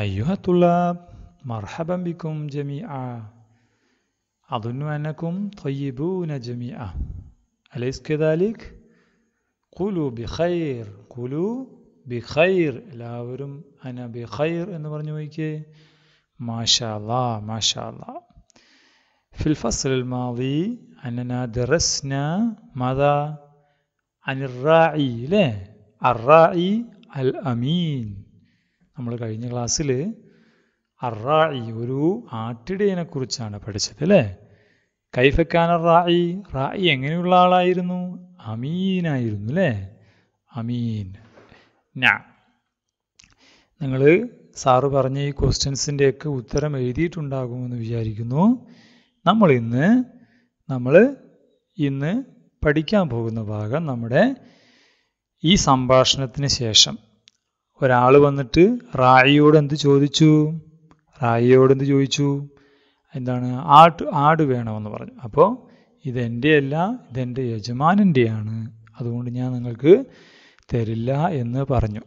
أيها الطلاب مرحبا بكم جميعا أظن أنكم طيبون جميعا أليس كذلك؟ قولوا بخير قولوا بخير എല്ലാവരും أنا بخير ما شاء الله ما شاء الله في الفصل الماضي أننا درسنا ماذا عن الراعي لا الراعي الأمين നമ്മൾ കഴിഞ്ഞ ക്ലാസ്സിൽ അറായി ഒരു കുറിച്ചാണ് പഠിച്ചത് അല്ലേ കൈഫക്കാൻ റായി റായി എങ്ങനെയുള്ള ആളായിരുന്നു അമീനായിരുന്നു അല്ലേ അമീൻ ഞാ നിങ്ങൾ സാറ് പറഞ്ഞ ഈ ക്വസ്റ്റ്യൻസിൻ്റെയൊക്കെ ഉത്തരം എഴുതിയിട്ടുണ്ടാകുമെന്ന് വിചാരിക്കുന്നു നമ്മൾ ഇന്ന് നമ്മൾ ഇന്ന് പഠിക്കാൻ പോകുന്ന ഭാഗം നമ്മുടെ ഈ സംഭാഷണത്തിന് ശേഷം ഒരാൾ വന്നിട്ട് റായിയോട് എന്ത് ചോദിച്ചു റായിയോട് എന്ത് ചോദിച്ചു എന്താണ് ആട് ആട് വേണമെന്ന് പറഞ്ഞു അപ്പോൾ ഇതെൻ്റെ അല്ല ഇതെൻ്റെ യജമാനൻ്റെയാണ് അതുകൊണ്ട് ഞാൻ നിങ്ങൾക്ക് തരില്ല എന്ന് പറഞ്ഞു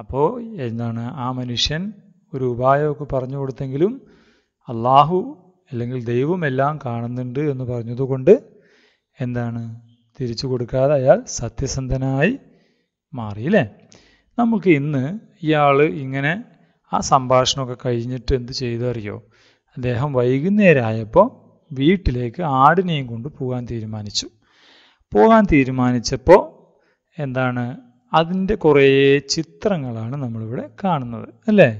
അപ്പോൾ എന്താണ് ആ മനുഷ്യൻ ഒരു ഉപായമൊക്കെ പറഞ്ഞു കൊടുത്തെങ്കിലും അള്ളാഹു അല്ലെങ്കിൽ ദൈവം എല്ലാം കാണുന്നുണ്ട് എന്ന് പറഞ്ഞതുകൊണ്ട് എന്താണ് തിരിച്ചു കൊടുക്കാതെ അയാൾ സത്യസന്ധനായി മാറി നമുക്ക് ഇന്ന് ഇയാൾ ഇങ്ങനെ ആ സംഭാഷണമൊക്കെ കഴിഞ്ഞിട്ട് എന്ത് ചെയ്തറിയോ അദ്ദേഹം വൈകുന്നേരമായപ്പോൾ വീട്ടിലേക്ക് ആടിനെയും കൊണ്ട് പോകാൻ തീരുമാനിച്ചു പോകാൻ തീരുമാനിച്ചപ്പോൾ എന്താണ് അതിൻ്റെ കുറേ ചിത്രങ്ങളാണ് നമ്മളിവിടെ കാണുന്നത് അല്ലേ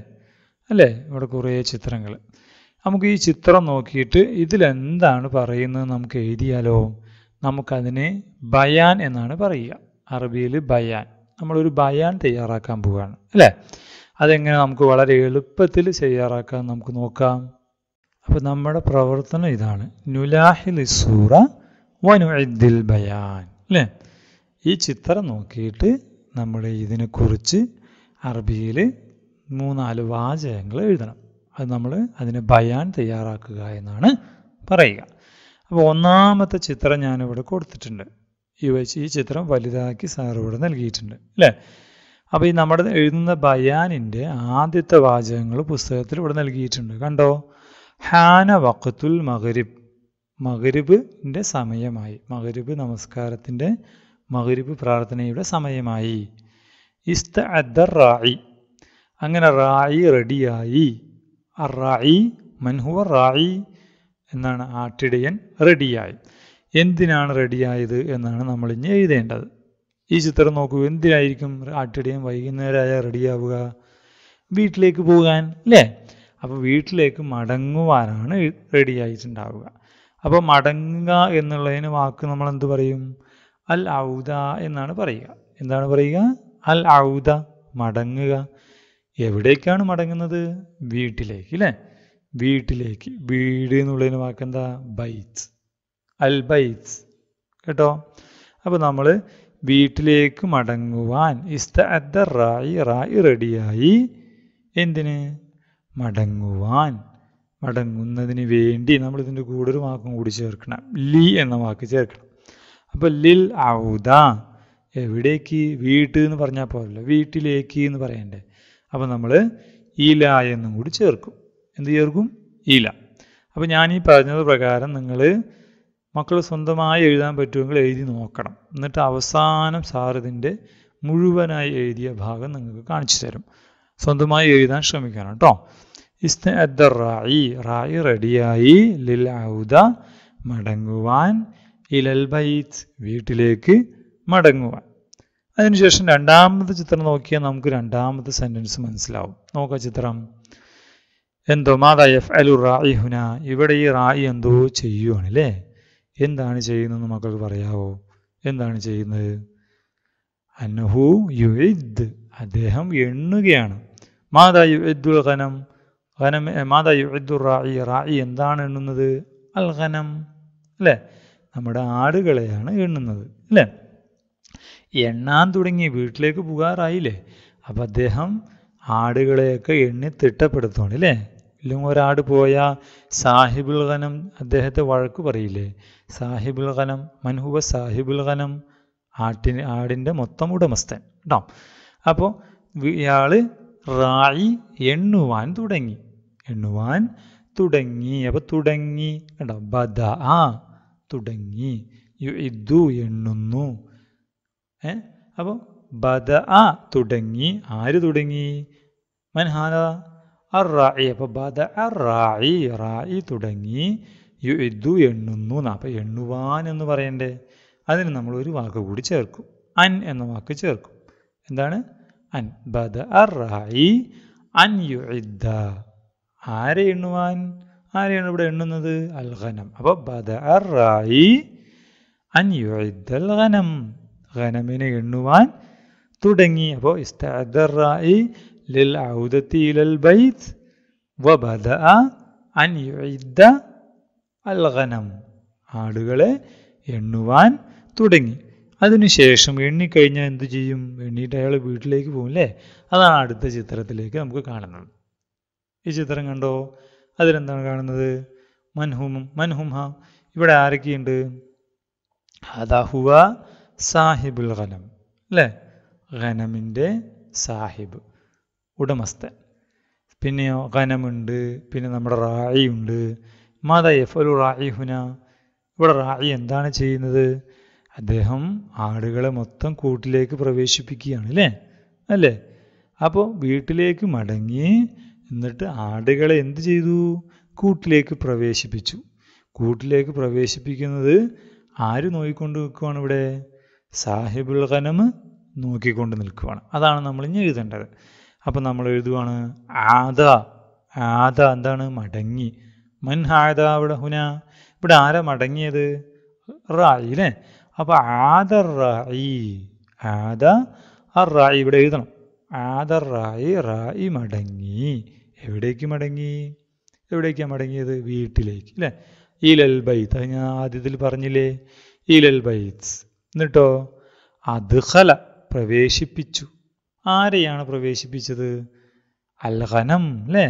അല്ലേ ഇവിടെ കുറേ ചിത്രങ്ങൾ നമുക്ക് ഈ ചിത്രം നോക്കിയിട്ട് ഇതിലെന്താണ് പറയുന്നത് നമുക്ക് എഴുതിയാലോ നമുക്കതിനെ ബയാൻ എന്നാണ് പറയുക അറബിയിൽ ബയാൻ നമ്മളൊരു ബയാൻ തയ്യാറാക്കാൻ പോവുകയാണ് അല്ലേ അതെങ്ങനെ നമുക്ക് വളരെ എളുപ്പത്തിൽ തയ്യാറാക്കാൻ നമുക്ക് നോക്കാം അപ്പോൾ നമ്മുടെ പ്രവർത്തനം ഇതാണ് നുലാഹിൽ സൂറ വനുദിൽ ബയാൻ അല്ലേ ഈ ചിത്രം നോക്കിയിട്ട് നമ്മൾ ഇതിനെക്കുറിച്ച് അറബിയിൽ മൂന്നാല് വാചകങ്ങൾ എഴുതണം അത് നമ്മൾ അതിന് ബയാൻ തയ്യാറാക്കുക എന്നാണ് പറയുക അപ്പോൾ ഒന്നാമത്തെ ചിത്രം ഞാനിവിടെ കൊടുത്തിട്ടുണ്ട് വെച്ച് ഈ ചിത്രം വലുതാക്കി സാറോട് നൽകിയിട്ടുണ്ട് അല്ലേ അപ്പോൾ ഈ നമ്മുടെ എഴുതുന്ന ബയാനിൻ്റെ ആദ്യത്തെ വാചകങ്ങൾ പുസ്തകത്തിൽ ഇവിടെ നൽകിയിട്ടുണ്ട് കണ്ടോ ഹാന വഖത്തുൽ മഹരിബ് മഹരിബിൻ്റെ സമയമായി മഹരിബ് നമസ്കാരത്തിൻ്റെ മഹരിബ് പ്രാർത്ഥനയുടെ സമയമായി ഇസ്ത അദ്ദർ റായി അങ്ങനെ റായി റെഡിയായി അ റായി മൻഹുവ റായി എന്നാണ് ആട്ടിടയൻ റെഡിയായി എന്തിനാണ് റെഡിയായത് എന്നാണ് നമ്മൾ ഇനി എഴുതേണ്ടത് ഈ ചിത്രം നോക്കൂ എന്തിനായിരിക്കും ആട്ടിടയും വൈകുന്നേരമായ റെഡിയാവുക വീട്ടിലേക്ക് പോകാൻ അല്ലേ അപ്പോൾ വീട്ടിലേക്ക് മടങ്ങുവാനാണ് റെഡിയായിട്ടുണ്ടാവുക അപ്പോൾ മടങ്ങുക എന്നുള്ളതിന് വാക്ക് നമ്മൾ എന്ത് പറയും അൽ ഔദ എന്നാണ് പറയുക എന്താണ് പറയുക അൽ ഔദ മടങ്ങുക എവിടേക്കാണ് മടങ്ങുന്നത് വീട്ടിലേക്ക് അല്ലേ വീട്ടിലേക്ക് വീട് എന്നുള്ളതിന് എന്താ ബൈറ്റ്സ് അൽ ബൈത്ത് കേട്ടോ അപ്പോൾ നമ്മൾ വീട്ടിലേക്ക് മടങ്ങുവാൻ ഇസ്ത റായി റായി റെഡിയായി എന്തിന് മടങ്ങുവാൻ മടങ്ങുന്നതിന് വേണ്ടി നമ്മൾ ഇതിൻ്റെ കൂടെ ഒരു വാക്കും കൂടി ചേർക്കണം ലി എന്ന വാക്ക് ചേർക്കണം അപ്പോൾ ലിൽ ഔദ എവിടേക്ക് വീട്ട് എന്ന് പറഞ്ഞാൽ പോരല്ലോ വീട്ടിലേക്ക് എന്ന് പറയണ്ടേ അപ്പോൾ നമ്മൾ ഇല എന്നും കൂടി ചേർക്കും എന്ത് ചേർക്കും ഇല അപ്പോൾ ഞാൻ ഈ പറഞ്ഞത് പ്രകാരം നിങ്ങൾ മക്കൾ സ്വന്തമായി എഴുതാൻ പറ്റുമെങ്കിൽ എഴുതി നോക്കണം എന്നിട്ട് അവസാനം സാറിതിൻ്റെ മുഴുവനായി എഴുതിയ ഭാഗം നിങ്ങൾക്ക് കാണിച്ചു തരും സ്വന്തമായി എഴുതാൻ ശ്രമിക്കണം കേട്ടോ ഇസ്ത റായി റായി റെഡിയായി ലിൽ ഔദ മടങ്ങുവാൻ ഇലൽ ബൈത്ത് വീട്ടിലേക്ക് മടങ്ങുവാൻ അതിനുശേഷം രണ്ടാമത്തെ ചിത്രം നോക്കിയാൽ നമുക്ക് രണ്ടാമത്തെ സെൻറ്റൻസ് മനസ്സിലാവും നോക്കാം ചിത്രം എന്തോ മാതാ എഫ് അലു റായി ഹുന ഇവിടെ ഈ റായി എന്തോ ചെയ്യുവാണ് അല്ലേ എന്താണ് ചെയ്യുന്നതെന്ന് മക്കൾക്ക് പറയാവോ എന്താണ് ചെയ്യുന്നത് അന്നഹു യുഇദ് അദ്ദേഹം എണ്ണുകയാണ് മാതാ യുഇദ്ദുൽ ഖനം ഖനം മാതാ യുഇദ്ദുർ റായി റായി എന്താണ് എണ്ണുന്നത് അൽ ഖനം അല്ലേ നമ്മുടെ ആടുകളെയാണ് എണ്ണുന്നത് അല്ലേ എണ്ണാൻ തുടങ്ങി വീട്ടിലേക്ക് പോകാറായില്ലേ അപ്പം അദ്ദേഹം ആടുകളെയൊക്കെ എണ്ണി തിട്ടപ്പെടുത്തുകയാണ് അല്ലേ ഇല്ലെങ്കിൽ ഒരാട് പോയ സാഹിബുൽ ഖനം അദ്ദേഹത്തെ വഴക്ക് പറയില്ലേ സാഹിബുൽ ഖനം മൻഹുവ സാഹിബുൽ ഖനം ആട്ടിന് ആടിൻ്റെ മൊത്തം ഉടമസ്ഥൻ കേട്ടോ അപ്പോൾ ഇയാൾ റായി എണ്ണുവാൻ തുടങ്ങി എണ്ണുവാൻ തുടങ്ങി അപ്പോൾ തുടങ്ങി കേട്ടോ ബദ ആ തുടങ്ങി ഇതു എണ്ണുന്നു ഏ അപ്പോൾ ബദ ആ തുടങ്ങി ആര് തുടങ്ങി മൻഹാന അറായി അപ്പോൾ ബദ അറായി റായി തുടങ്ങി യു ഇദ്ദു എണ്ണുന്നു അപ്പോൾ എണ്ണുവാൻ എന്ന് പറയണ്ടേ അതിന് നമ്മൾ ഒരു വാക്ക് കൂടി ചേർക്കും അൻ എന്ന വാക്ക് ചേർക്കും എന്താണ് അൻ ബദ അറായി അൻ യു ഇദ്ദ ആരെ എണ്ണുവാൻ ആരെയാണ് ഇവിടെ എണ്ണുന്നത് അൽ ഖനം അപ്പോൾ ബദ അറായി അൻ യു ഇദ്ദൽ ഖനം ഖനമിനെ എണ്ണുവാൻ തുടങ്ങി അപ്പോൾ ഇസ്തറായി للعودة إلى البيت وبدأ أن يعد الغنم ആടുകളെ എണ്ണുവാൻ തുടങ്ങി അതിനുശേഷം എണ്ണിക്കഴിഞ്ഞാൽ എന്തു ചെയ്യും എണ്ണിയിട്ട് അയാൾ വീട്ടിലേക്ക് പോകും അല്ലേ അതാണ് അടുത്ത ചിത്രത്തിലേക്ക് നമുക്ക് കാണുന്നത് ഈ ചിത്രം കണ്ടോ അതിലെന്താണ് കാണുന്നത് മൻഹും മൻഹുംഹ ഇവിടെ ആരൊക്കെയുണ്ട് ഹദാഹുവ സാഹിബുൽ ഖനം അല്ലേ ഖനമിൻ്റെ സാഹിബ് ഉടമസ്ഥൻ പിന്നെ ഖനമുണ്ട് പിന്നെ നമ്മുടെ റായി ഉണ്ട് മാത എഫലു റായി ഹുന ഇവിടെ റായി എന്താണ് ചെയ്യുന്നത് അദ്ദേഹം ആടുകളെ മൊത്തം കൂട്ടിലേക്ക് പ്രവേശിപ്പിക്കുകയാണ് അല്ലേ അല്ലേ അപ്പോൾ വീട്ടിലേക്ക് മടങ്ങി എന്നിട്ട് ആടുകളെ എന്ത് ചെയ്തു കൂട്ടിലേക്ക് പ്രവേശിപ്പിച്ചു കൂട്ടിലേക്ക് പ്രവേശിപ്പിക്കുന്നത് ആര് നോക്കിക്കൊണ്ട് നിൽക്കുവാണ് ഇവിടെ സാഹിബുൽ ഖനം നോക്കിക്കൊണ്ട് നിൽക്കുവാണ് അതാണ് നമ്മൾ ഇനി എഴുതേണ്ടത് അപ്പം നമ്മൾ എഴുതുവാണ് ആദ ആദ എന്താണ് മടങ്ങി മൻ ഹാദ ഇവിടെ ഹുന ഇവിടെ ആരാ മടങ്ങിയത് റായി അല്ലേ അപ്പോൾ ആദ റായി ആദ ആ റായി ഇവിടെ എഴുതണം ആദ റായി റായി മടങ്ങി എവിടേക്ക് മടങ്ങി എവിടേക്കാണ് മടങ്ങിയത് വീട്ടിലേക്ക് അല്ലേ ഇലൽ ബൈത്ത് അത് ഞാൻ ആദ്യത്തിൽ പറഞ്ഞില്ലേ ഇലൽ ബൈത്ത് എന്നിട്ടോ അദ്ഹല പ്രവേശിപ്പിച്ചു ആരെയാണ് പ്രവേശിപ്പിച്ചത് അൽ ഖനം അല്ലേ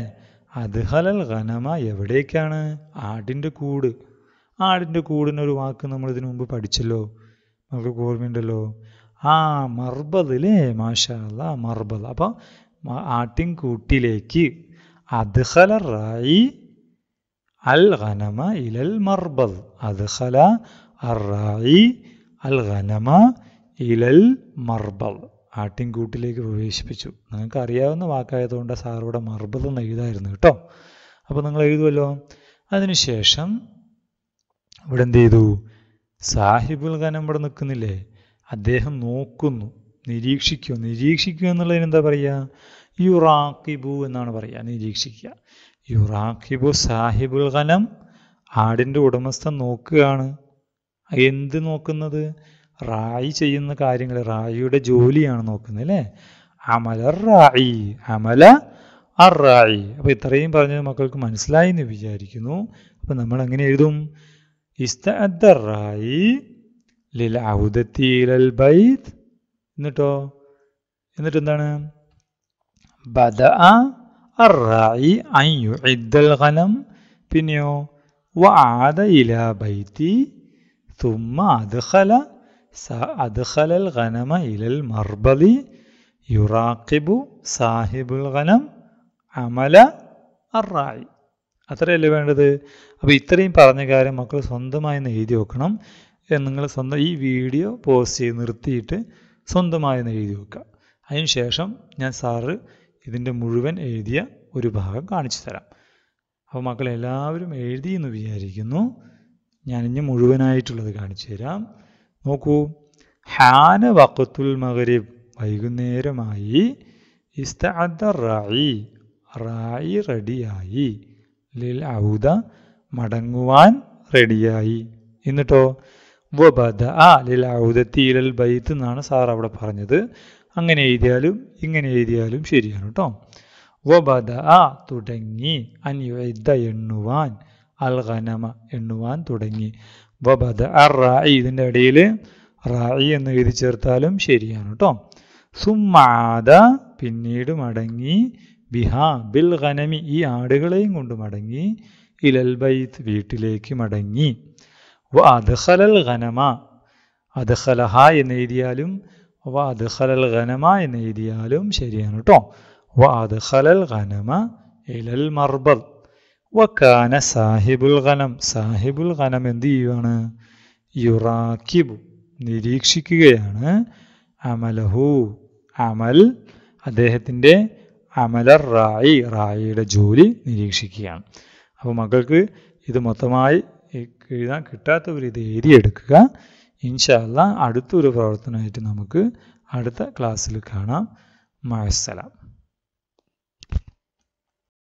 അദ്ഹലൽ ഖനമ എവിടേക്കാണ് ആടിൻ്റെ കൂട് ആടിൻ്റെ കൂടിനൊരു വാക്ക് നമ്മൾ ഇതിനു മുമ്പ് പഠിച്ചല്ലോ നമുക്ക് ഓർമ്മയുണ്ടല്ലോ ആ മർബദ് മാഷാല്ല മാഷല്ല മർബദ് അപ്പം ആട്ടിൻ കൂട്ടിലേക്ക് അദ്ഹല റായി അൽ ഖനമ ഇലൽ മർബദ് അദ്ഹല അറായി അൽ ഖനമ ഇലൽ മർബദ് ആട്ടിൻകൂട്ടിലേക്ക് പ്രവേശിപ്പിച്ചു നിങ്ങൾക്ക് അറിയാവുന്ന വാക്കായതുകൊണ്ട് സാറിവിടെ ഇവിടെ മർബതം എഴുതായിരുന്നു കേട്ടോ അപ്പോൾ നിങ്ങൾ എഴുതുമല്ലോ അതിനുശേഷം ഇവിടെ എന്ത് ചെയ്തു സാഹിബുൽ ഖനം ഇവിടെ നിൽക്കുന്നില്ലേ അദ്ദേഹം നോക്കുന്നു നിരീക്ഷിക്കൂ നിരീക്ഷിക്കുക എന്നുള്ളതിന് എന്താ പറയുക യുറാഖിബു എന്നാണ് പറയുക നിരീക്ഷിക്കുക യുറാഖിബു സാഹിബുൽ ഖനം ആടിൻ്റെ ഉടമസ്ഥൻ നോക്കുകയാണ് എന്ത് നോക്കുന്നത് റായി ചെയ്യുന്ന കാര്യങ്ങൾ റായിയുടെ ജോലിയാണ് നോക്കുന്നത് അല്ലേ അമല റായി അമല റായി അപ്പോൾ ഇത്രയും പറഞ്ഞത് മക്കൾക്ക് മനസ്സിലായി എന്ന് വിചാരിക്കുന്നു അപ്പോൾ നമ്മൾ അങ്ങനെ എഴുതും ഇസ്തഅദ് റായി ലിൽ ഔദത്തിലൽ ബൈത് എന്നിട്ടോ എന്നിട്ട് എന്താണ് ബദ അറായി അയ്യു ഇദ്ദൽ ഖലം പിന്നെയോ വ ഇല ബൈത്തി തുമ്മ അദ്ഖല അദ്ഖലൽ ഖനമ ഇലൽ മർബലി യുറാഖിബു സാഹിബുൽ ഖനം അമല അറായി അത്രയല്ലേ വേണ്ടത് അപ്പോൾ ഇത്രയും പറഞ്ഞ കാര്യം മക്കൾ സ്വന്തമായി എഴുതി വെക്കണം നിങ്ങൾ സ്വന്തം ഈ വീഡിയോ പോസ്റ്റ് ചെയ്ത് നിർത്തിയിട്ട് സ്വന്തമായി എഴുതി വെക്കുക അതിനുശേഷം ഞാൻ സാറ് ഇതിൻ്റെ മുഴുവൻ എഴുതിയ ഒരു ഭാഗം കാണിച്ചു തരാം അപ്പോൾ മക്കളെല്ലാവരും എല്ലാവരും എഴുതി എന്ന് വിചാരിക്കുന്നു ഞാനിഞ്ഞ് മുഴുവനായിട്ടുള്ളത് കാണിച്ചു തരാം നോക്കൂ ഹാന വഖത്തുൽ മഗ്രിബ് വൈകുന്നേരമായി റായി റായി റെഡിയായി ലിൽ ഔദ മടങ്ങുവാൻ റെഡിയായി എന്നിട്ടോ വബദ ആ ലിൽ ഔദത്തി ഇലൽ ബൈത്ത് എന്നാണ് സാർ അവിടെ പറഞ്ഞത് അങ്ങനെ എഴുതിയാലും ഇങ്ങനെ എഴുതിയാലും ശരിയാണ് കേട്ടോ വബദ ആ തുടങ്ങി അൻയുദ്ധ എണ്ണുവാൻ അൽ ഖനമ എണ്ണുവാൻ തുടങ്ങി വബദ അർ റായി ഇതിൻ്റെ ഇടയിൽ റായി എന്ന് എഴുതി ചേർത്താലും ശരിയാണ് കേട്ടോ സുമാദ പിന്നീട് മടങ്ങി ബിഹാ ബിൽ ഖനമി ഈ ആടുകളെയും കൊണ്ട് മടങ്ങി ഇലൽ ബൈത്ത് വീട്ടിലേക്ക് മടങ്ങി വ അദ്ഹലൽ ഖനമ അദ്ഹലഹ എന്ന് എഴുതിയാലും വ അദ്ഹലൽ ഖനമ എന്ന് എഴുതിയാലും ശരിയാണ് കേട്ടോ വ അദ്ഹലൽ ഖനമ ഇലൽ മർബദ് വക്കാന സാഹിബുൽ ഖനം സാഹിബുൽ ഖനം എന്ത് ചെയ്യുവാണ് യുറാക്കിബു നിരീക്ഷിക്കുകയാണ് അമലഹു അമൽ അദ്ദേഹത്തിൻ്റെ അമലർ റായി റായിയുടെ ജോലി നിരീക്ഷിക്കുകയാണ് അപ്പോൾ മക്കൾക്ക് ഇത് മൊത്തമായി എഴുതാൻ കിട്ടാത്തവർ ഇത് എഴുതിയെടുക്കുക ഇൻഷാല്ല അടുത്തൊരു പ്രവർത്തനമായിട്ട് നമുക്ക് അടുത്ത ക്ലാസ്സിൽ കാണാം മഴസലാം